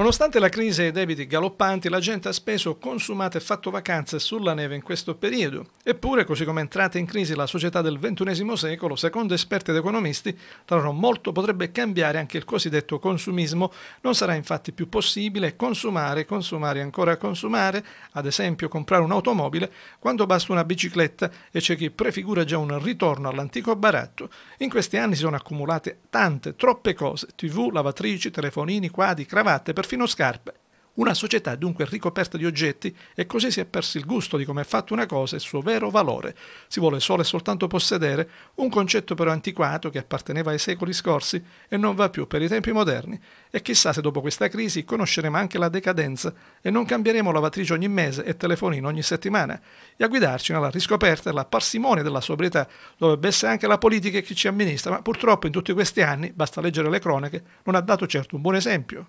Nonostante la crisi e i debiti galoppanti, la gente ha speso, consumato e fatto vacanze sulla neve in questo periodo. Eppure, così come è entrata in crisi la società del XXI secolo, secondo esperti ed economisti, tra loro molto potrebbe cambiare anche il cosiddetto consumismo. Non sarà infatti più possibile consumare, consumare e ancora consumare, ad esempio comprare un'automobile, quando basta una bicicletta e c'è chi prefigura già un ritorno all'antico baratto. In questi anni si sono accumulate tante, troppe cose, tv, lavatrici, telefonini, quadri, cravatte, per perfino scarpe. Una società dunque ricoperta di oggetti e così si è perso il gusto di come è fatta una cosa e il suo vero valore. Si vuole solo e soltanto possedere un concetto però antiquato che apparteneva ai secoli scorsi e non va più per i tempi moderni. E chissà se dopo questa crisi conosceremo anche la decadenza e non cambieremo lavatrice ogni mese e telefonino ogni settimana. E a guidarci nella riscoperta e la parsimonia della sobrietà dovrebbe essere anche la politica e chi ci amministra, ma purtroppo in tutti questi anni, basta leggere le cronache, non ha dato certo un buon esempio.